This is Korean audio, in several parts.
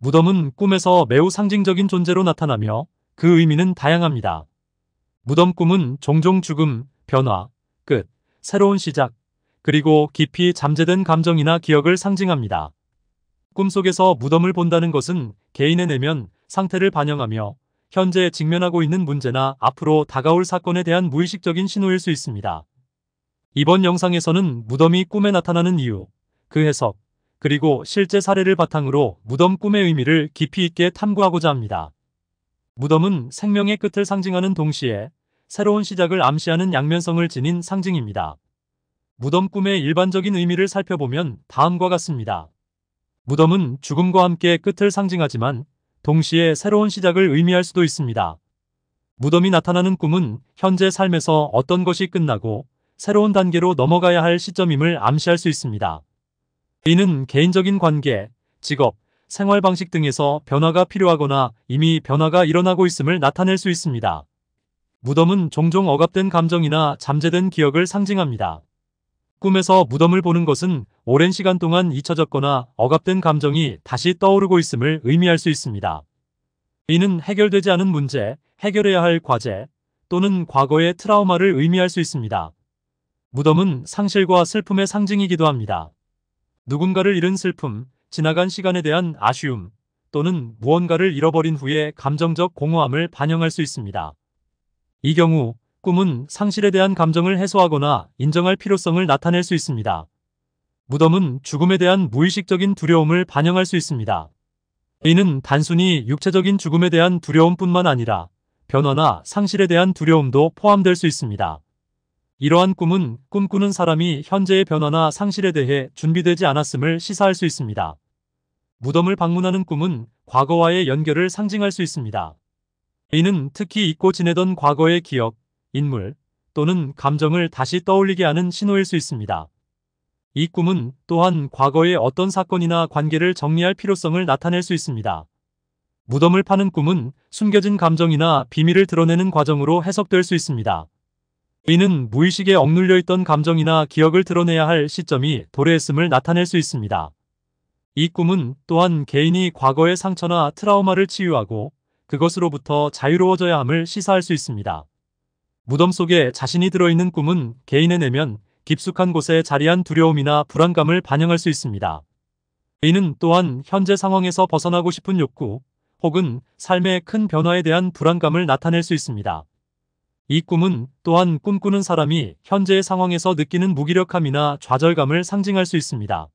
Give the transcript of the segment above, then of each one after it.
무덤은 꿈에서 매우 상징적인 존재로 나타나며 그 의미는 다양합니다. 무덤 꿈은 종종 죽음, 변화, 끝, 새로운 시작, 그리고 깊이 잠재된 감정이나 기억을 상징합니다. 꿈속에서 무덤을 본다는 것은 개인의 내면 상태를 반영하며 현재 직면하고 있는 문제나 앞으로 다가올 사건에 대한 무의식적인 신호일 수 있습니다. 이번 영상에서는 무덤이 꿈에 나타나는 이유, 그 해석, 그리고 실제 사례를 바탕으로 무덤 꿈의 의미를 깊이 있게 탐구하고자 합니다. 무덤은 생명의 끝을 상징하는 동시에 새로운 시작을 암시하는 양면성을 지닌 상징입니다. 무덤 꿈의 일반적인 의미를 살펴보면 다음과 같습니다. 무덤은 죽음과 함께 끝을 상징하지만 동시에 새로운 시작을 의미할 수도 있습니다. 무덤이 나타나는 꿈은 현재 삶에서 어떤 것이 끝나고 새로운 단계로 넘어가야 할 시점임을 암시할 수 있습니다. 이는 개인적인 관계, 직업, 생활 방식 등에서 변화가 필요하거나 이미 변화가 일어나고 있음을 나타낼 수 있습니다. 무덤은 종종 억압된 감정이나 잠재된 기억을 상징합니다. 꿈에서 무덤을 보는 것은 오랜 시간 동안 잊혀졌거나 억압된 감정이 다시 떠오르고 있음을 의미할 수 있습니다. 이는 해결되지 않은 문제, 해결해야 할 과제 또는 과거의 트라우마를 의미할 수 있습니다. 무덤은 상실과 슬픔의 상징이기도 합니다. 누군가를 잃은 슬픔, 지나간 시간에 대한 아쉬움, 또는 무언가를 잃어버린 후에 감정적 공허함을 반영할 수 있습니다. 이 경우 꿈은 상실에 대한 감정을 해소하거나 인정할 필요성을 나타낼 수 있습니다. 무덤은 죽음에 대한 무의식적인 두려움을 반영할 수 있습니다. 이는 단순히 육체적인 죽음에 대한 두려움뿐만 아니라 변화나 상실에 대한 두려움도 포함될 수 있습니다. 이러한 꿈은 꿈꾸는 사람이 현재의 변화나 상실에 대해 준비되지 않았음을 시사할 수 있습니다. 무덤을 방문하는 꿈은 과거와의 연결을 상징할 수 있습니다. 이는 특히 잊고 지내던 과거의 기억, 인물 또는 감정을 다시 떠올리게 하는 신호일 수 있습니다. 이 꿈은 또한 과거의 어떤 사건이나 관계를 정리할 필요성을 나타낼 수 있습니다. 무덤을 파는 꿈은 숨겨진 감정이나 비밀을 드러내는 과정으로 해석될 수 있습니다. 이는 무의식에 억눌려 있던 감정이나 기억을 드러내야 할 시점이 도래했음을 나타낼 수 있습니다. 이 꿈은 또한 개인이 과거의 상처나 트라우마를 치유하고 그것으로부터 자유로워져야 함을 시사할 수 있습니다. 무덤 속에 자신이 들어있는 꿈은 개인의 내면 깊숙한 곳에 자리한 두려움이나 불안감을 반영할 수 있습니다. 이는 또한 현재 상황에서 벗어나고 싶은 욕구 혹은 삶의 큰 변화에 대한 불안감을 나타낼 수 있습니다. 이 꿈은 또한 꿈꾸는 사람이 현재의 상황에서 느끼는 무기력함이나 좌절감을 상징할 수 있습니다.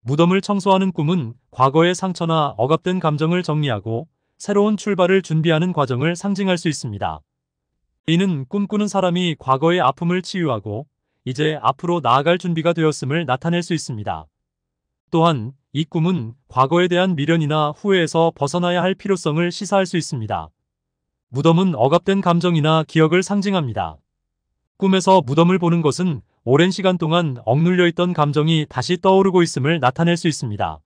무덤을 청소하는 꿈은 과거의 상처나 억압된 감정을 정리하고 새로운 출발을 준비하는 과정을 상징할 수 있습니다. 이는 꿈꾸는 사람이 과거의 아픔을 치유하고 이제 앞으로 나아갈 준비가 되었음을 나타낼 수 있습니다. 또한 이 꿈은 과거에 대한 미련이나 후회에서 벗어나야 할 필요성을 시사할 수 있습니다. 무덤은 억압된 감정이나 기억을 상징합니다. 꿈에서 무덤을 보는 것은 오랜 시간 동안 억눌려 있던 감정이 다시 떠오르고 있음을 나타낼 수 있습니다.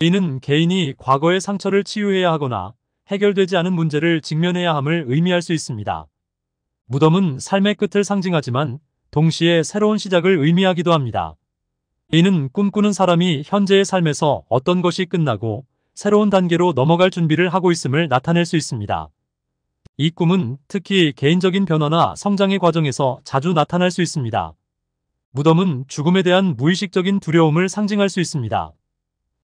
이는 개인이 과거의 상처를 치유해야 하거나 해결되지 않은 문제를 직면해야 함을 의미할 수 있습니다. 무덤은 삶의 끝을 상징하지만 동시에 새로운 시작을 의미하기도 합니다. 이는 꿈꾸는 사람이 현재의 삶에서 어떤 것이 끝나고 새로운 단계로 넘어갈 준비를 하고 있음을 나타낼 수 있습니다. 이 꿈은 특히 개인적인 변화나 성장의 과정에서 자주 나타날 수 있습니다. 무덤은 죽음에 대한 무의식적인 두려움을 상징할 수 있습니다.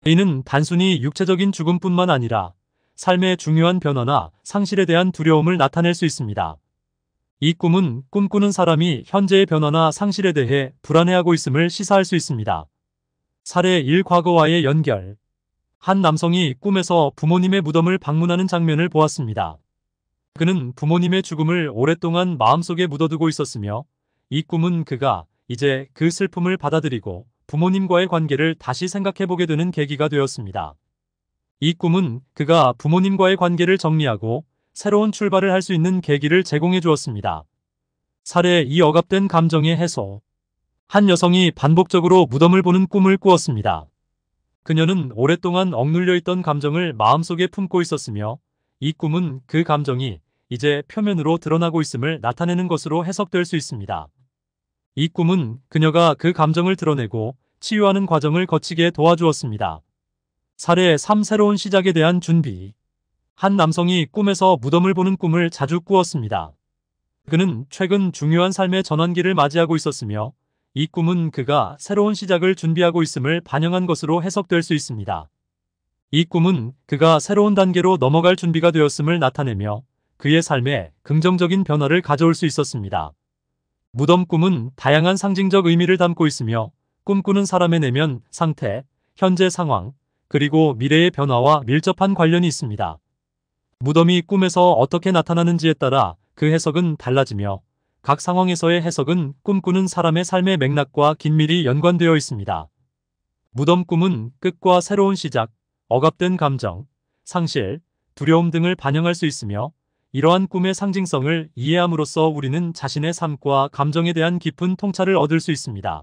이는 단순히 육체적인 죽음뿐만 아니라 삶의 중요한 변화나 상실에 대한 두려움을 나타낼 수 있습니다. 이 꿈은 꿈꾸는 사람이 현재의 변화나 상실에 대해 불안해하고 있음을 시사할 수 있습니다. 사례 1 과거와의 연결 한 남성이 꿈에서 부모님의 무덤을 방문하는 장면을 보았습니다. 그는 부모님의 죽음을 오랫동안 마음속에 묻어두고 있었으며 이 꿈은 그가 이제 그 슬픔을 받아들이고 부모님과의 관계를 다시 생각해보게 되는 계기가 되었습니다. 이 꿈은 그가 부모님과의 관계를 정리하고 새로운 출발을 할 수 있는 계기를 제공해 주었습니다. 사례 이 억압된 감정의 해소 한 여성이 반복적으로 무덤을 보는 꿈을 꾸었습니다. 그녀는 오랫동안 억눌려 있던 감정을 마음속에 품고 있었으며 이 꿈은 그 감정이 이제 표면으로 드러나고 있음을 나타내는 것으로 해석될 수 있습니다. 이 꿈은 그녀가 그 감정을 드러내고 치유하는 과정을 거치게 도와주었습니다. 사례 3 새로운 시작에 대한 준비 한 남성이 꿈에서 무덤을 보는 꿈을 자주 꾸었습니다. 그는 최근 중요한 삶의 전환기를 맞이하고 있었으며 이 꿈은 그가 새로운 시작을 준비하고 있음을 반영한 것으로 해석될 수 있습니다. 이 꿈은 그가 새로운 단계로 넘어갈 준비가 되었음을 나타내며 그의 삶에 긍정적인 변화를 가져올 수 있었습니다. 무덤 꿈은 다양한 상징적 의미를 담고 있으며 꿈꾸는 사람의 내면 상태, 현재 상황, 그리고 미래의 변화와 밀접한 관련이 있습니다. 무덤이 꿈에서 어떻게 나타나는지에 따라 그 해석은 달라지며 각 상황에서의 해석은 꿈꾸는 사람의 삶의 맥락과 긴밀히 연관되어 있습니다. 무덤 꿈은 끝과 새로운 시작, 억압된 감정, 상실, 두려움 등을 반영할 수 있으며 이러한 꿈의 상징성을 이해함으로써 우리는 자신의 삶과 감정에 대한 깊은 통찰을 얻을 수 있습니다.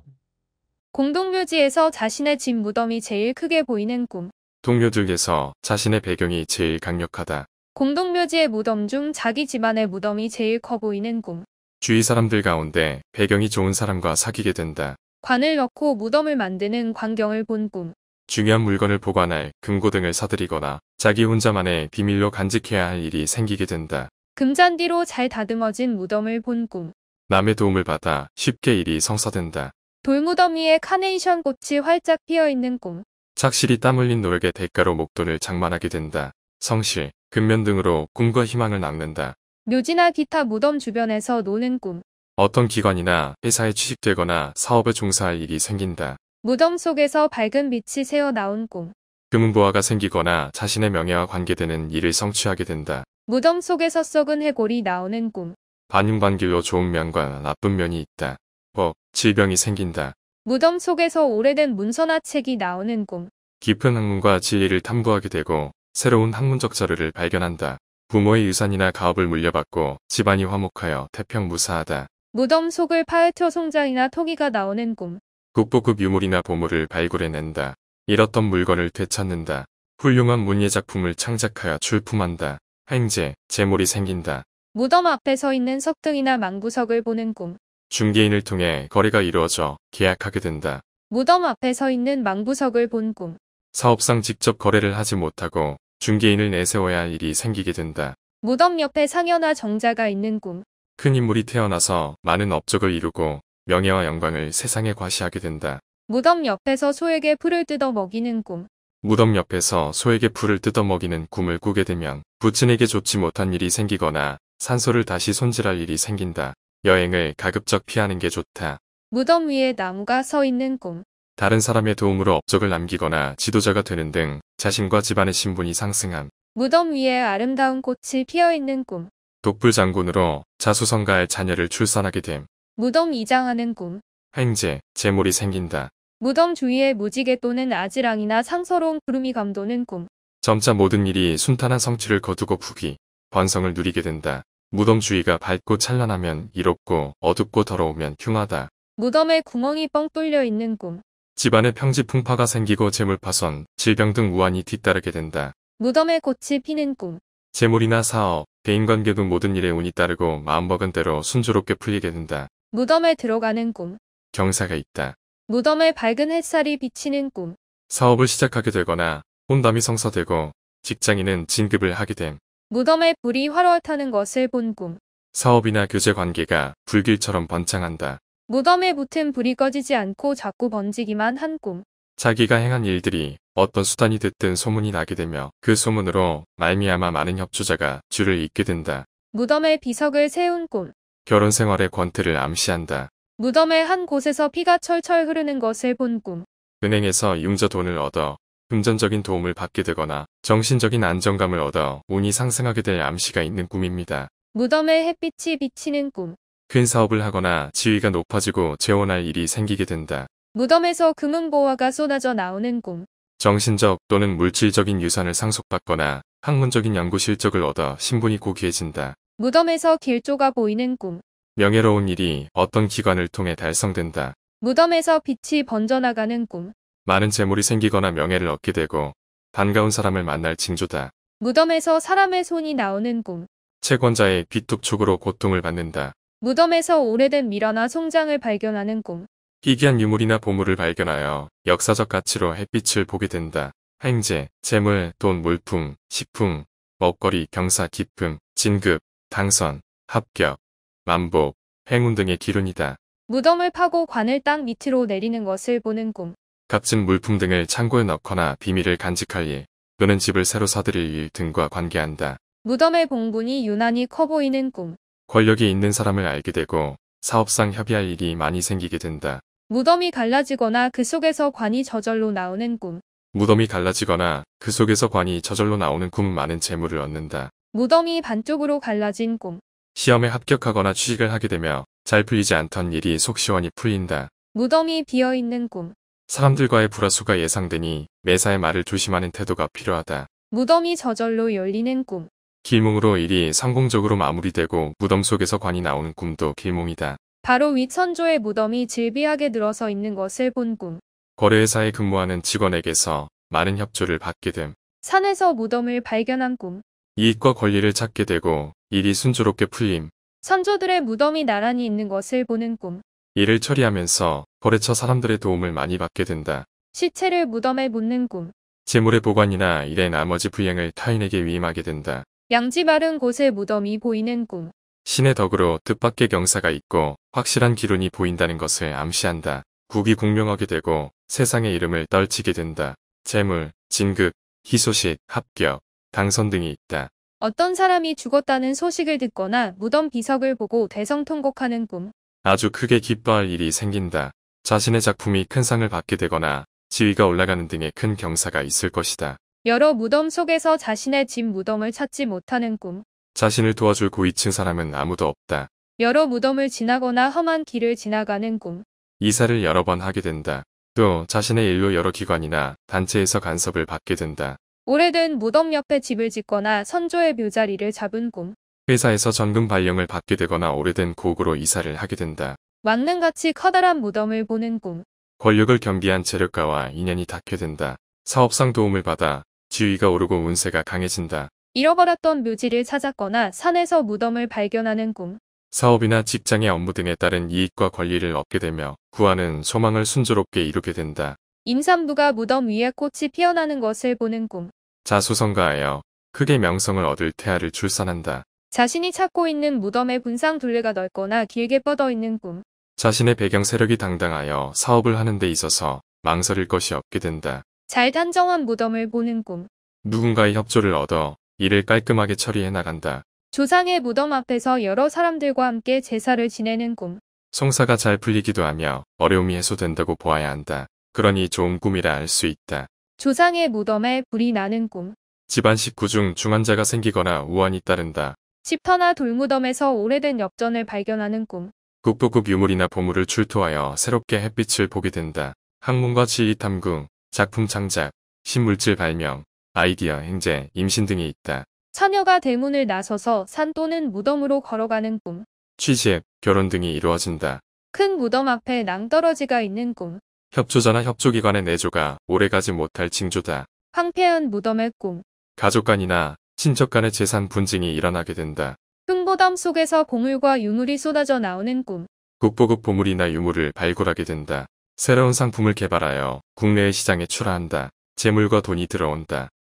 공동묘지에서 자신의 집 무덤이 제일 크게 보이는 꿈. 동료 들께서 자신의 배경이 제일 강력하다. 공동묘지의 무덤 중 자기 집안의 무덤이 제일 커 보이는 꿈. 주위 사람들 가운데 배경이 좋은 사람과 사귀게 된다. 관을 넣고 무덤을 만드는 광경을 본 꿈. 중요한 물건을 보관할 금고 등을 사들이거나 자기 혼자만의 비밀로 간직해야 할 일이 생기게 된다. 금잔디로 잘 다듬어진 무덤을 본 꿈. 남의 도움을 받아 쉽게 일이 성사된다. 돌무덤위에 카네이션 꽃이 활짝 피어있는 꿈. 착실히 땀 흘린 노력의 대가로 목돈을 장만하게 된다. 성실, 근면 등으로 꿈과 희망을 남는다. 묘지나 기타 무덤 주변에서 노는 꿈. 어떤 기관이나 회사에 취직되거나 사업에 종사할 일이 생긴다. 무덤 속에서 밝은 빛이 새어 나온 꿈. 금은보화가 생기거나 자신의 명예와 관계되는 일을 성취하게 된다. 무덤 속에서 썩은 해골이 나오는 꿈. 반인반길로 좋은 면과 나쁜 면이 있다. 법, 어, 질병이 생긴다. 무덤 속에서 오래된 문서나 책이 나오는 꿈. 깊은 학문과 지혜를 탐구하게 되고 새로운 학문적 자료를 발견한다. 부모의 유산이나 가업을 물려받고 집안이 화목하여 태평무사하다. 무덤 속을 파헤쳐 송장이나 토기가 나오는 꿈. 국보급 유물이나 보물을 발굴해낸다. 잃었던 물건을 되찾는다. 훌륭한 문예작품을 창작하여 출품한다. 행제, 재물이 생긴다. 무덤 앞에 서 있는 석등이나 망구석을 보는 꿈. 중개인을 통해 거래가 이루어져 계약하게 된다. 무덤 앞에 서 있는 망구석을 본 꿈. 사업상 직접 거래를 하지 못하고 중개인을 내세워야 할 일이 생기게 된다. 무덤 옆에 상여나 정자가 있는 꿈. 큰 인물이 태어나서 많은 업적을 이루고 명예와 영광을 세상에 과시하게 된다. 무덤 옆에서 소에게 풀을 뜯어 먹이는 꿈. 무덤 옆에서 소에게 풀을 뜯어 먹이는 꿈을 꾸게 되면 부친에게 좋지 못한 일이 생기거나 산소를 다시 손질할 일이 생긴다. 여행을 가급적 피하는 게 좋다. 무덤 위에 나무가 서 있는 꿈. 다른 사람의 도움으로 업적을 남기거나 지도자가 되는 등 자신과 집안의 신분이 상승함. 무덤 위에 아름다운 꽃이 피어있는 꿈. 독불 장군으로 자수성가의 자녀를 출산하게 됨. 무덤 이장하는 꿈. 행재 재물이 생긴다. 무덤 주위에 무지개 또는 아지랑이나 상서로운 구름이 감도는 꿈. 점차 모든 일이 순탄한 성취를 거두고 부귀, 번성을 누리게 된다. 무덤 주위가 밝고 찬란하면 이롭고 어둡고 더러우면 흉하다. 무덤에 구멍이 뻥 뚫려 있는 꿈. 집안에 평지 풍파가 생기고 재물 파손, 질병 등 우환이 뒤따르게 된다. 무덤에 꽃이 피는 꿈. 재물이나 사업, 대인관계 등 모든 일에 운이 따르고 마음먹은 대로 순조롭게 풀리게 된다. 무덤에 들어가는 꿈. 경사가 있다. 무덤에 밝은 햇살이 비치는 꿈. 사업을 시작하게 되거나 혼담이 성사되고 직장인은 진급을 하게 된. 무덤에 불이 활활타는 것을 본 꿈. 사업이나 교제 관계가 불길처럼 번창한다. 무덤에 붙은 불이 꺼지지 않고 자꾸 번지기만 한 꿈. 자기가 행한 일들이 어떤 수단이 됐든 소문이 나게 되며 그 소문으로 말미암아 많은 협조자가 줄을 잇게 된다. 무덤에 비석을 세운 꿈. 결혼 생활의 권태를 암시한다. 무덤의 한 곳에서 피가 철철 흐르는 것을 본 꿈. 은행에서 융자 돈을 얻어 금전적인 도움을 받게 되거나 정신적인 안정감을 얻어 운이 상승하게 될 암시가 있는 꿈입니다. 무덤의 햇빛이 비치는 꿈. 큰 사업을 하거나 지위가 높아지고 재혼할 일이 생기게 된다. 무덤에서 금은보화가 쏟아져 나오는 꿈. 정신적 또는 물질적인 유산을 상속받거나 학문적인 연구 실적을 얻어 신분이 고귀해진다. 무덤에서 길조가 보이는 꿈. 명예로운 일이 어떤 기관을 통해 달성된다. 무덤에서 빛이 번져나가는 꿈. 많은 재물이 생기거나 명예를 얻게 되고 반가운 사람을 만날 징조다. 무덤에서 사람의 손이 나오는 꿈. 채권자의 귀뚝촉으로 고통을 받는다. 무덤에서 오래된 미라나 송장을 발견하는 꿈. 희귀한 유물이나 보물을 발견하여 역사적 가치로 햇빛을 보게 된다. 행제, 재물, 돈, 물품, 식품, 먹거리, 경사, 기쁨, 진급, 당선, 합격, 만복, 행운 등의 기운이다. 무덤을 파고 관을 땅 밑으로 내리는 것을 보는 꿈. 값진 물품 등을 창고에 넣거나 비밀을 간직할 일, 또는 집을 새로 사들일 일 등과 관계한다. 무덤의 봉분이 유난히 커 보이는 꿈. 권력이 있는 사람을 알게 되고 사업상 협의할 일이 많이 생기게 된다. 무덤이 갈라지거나 그 속에서 관이 저절로 나오는 꿈. 무덤이 갈라지거나 그 속에서 관이 저절로 나오는 꿈은 많은 재물을 얻는다. 무덤이 반쪽으로 갈라진 꿈. 시험에 합격하거나 취직을 하게 되며 잘 풀리지 않던 일이 속 시원히 풀린다. 무덤이 비어있는 꿈. 사람들과의 불화수가 예상되니 매사에 말을 조심하는 태도가 필요하다. 무덤이 저절로 열리는 꿈. 길몽으로 일이 성공적으로 마무리되고 무덤 속에서 관이 나오는 꿈도 길몽이다. 바로 위천조의 무덤이 질비하게 늘어서 있는 것을 본 꿈. 거래회사에 근무하는 직원에게서 많은 협조를 받게 됨. 산에서 무덤을 발견한 꿈. 이익과 권리를 찾게 되고 일이 순조롭게 풀림. 선조들의 무덤이 나란히 있는 것을 보는 꿈. 일을 처리하면서 거래처 사람들의 도움을 많이 받게 된다. 시체를 무덤에 묻는 꿈. 재물의 보관이나 일의 나머지 부행을 타인에게 위임하게 된다. 양지 마른 곳에 무덤이 보이는 꿈. 신의 덕으로 뜻밖의 경사가 있고 확실한 기론이 보인다는 것을 암시한다. 국이 공명하게 되고 세상의 이름을 떨치게 된다. 재물, 진급, 희소식, 합격, 당선 등이 있다. 어떤 사람이 죽었다는 소식을 듣거나 무덤 비석을 보고 대성통곡하는 꿈. 아주 크게 기뻐할 일이 생긴다. 자신의 작품이 큰 상을 받게 되거나 지위가 올라가는 등의 큰 경사가 있을 것이다. 여러 무덤 속에서 자신의 집 무덤을 찾지 못하는 꿈. 자신을 도와줄 고위층 사람은 아무도 없다. 여러 무덤을 지나거나 험한 길을 지나가는 꿈. 이사를 여러 번 하게 된다. 또 자신의 일로 여러 기관이나 단체에서 간섭을 받게 된다. 오래된 무덤 옆에 집을 짓거나 선조의 묘자리를 잡은 꿈. 회사에서 전금 발령을 받게 되거나 오래된 고구로 이사를 하게 된다. 만능같이 커다란 무덤을 보는 꿈. 권력을 겸비한 재력가와 인연이 닿게 된다. 사업상 도움을 받아 지위가 오르고 운세가 강해진다. 잃어버렸던 묘지를 찾았거나 산에서 무덤을 발견하는 꿈. 사업이나 직장의 업무 등에 따른 이익과 권리를 얻게 되며 구하는 소망을 순조롭게 이루게 된다. 임산부가 무덤 위에 꽃이 피어나는 것을 보는 꿈. 자수성가하여 크게 명성을 얻을 태아를 출산한다. 자신이 찾고 있는 무덤의 분상 둘레가 넓거나 길게 뻗어 있는 꿈. 자신의 배경 세력이 당당하여 사업을 하는 데 있어서 망설일 것이 없게 된다. 잘 단정한 무덤을 보는 꿈. 누군가의 협조를 얻어 일을 깔끔하게 처리해 나간다. 조상의 무덤 앞에서 여러 사람들과 함께 제사를 지내는 꿈. 송사가 잘 풀리기도 하며 어려움이 해소된다고 보아야 한다. 그러니 좋은 꿈이라 할수 있다. 조상의 무덤에 불이 나는 꿈. 집안 식구 중 중환자가 생기거나 우환이 따른다. 집터나 돌무덤에서 오래된 엽전을 발견하는 꿈. 국보급 유물이나 보물을 출토하여 새롭게 햇빛을 보게 된다. 학문과 지휘 탐구, 작품 창작, 신물질 발명, 아이디어 행제, 임신 등이 있다. 처녀가 대문을 나서서 산 또는 무덤으로 걸어가는 꿈. 취직 결혼 등이 이루어진다. 큰 무덤 앞에 낭떠러지가 있는 꿈. 협조자나 협조기관의 내조가 오래가지 못할 징조다. 황폐한 무덤의 꿈. 가족 간이나 친척 간의 재산 분쟁이 일어나게 된다. 흥보담 속에서 보물과 유물이 쏟아져 나오는 꿈. 국보급 보물이나 유물을 발굴하게 된다. 새로운 상품을 개발하여 국내의 시장에 출하한다. 재물과 돈이 들어온다.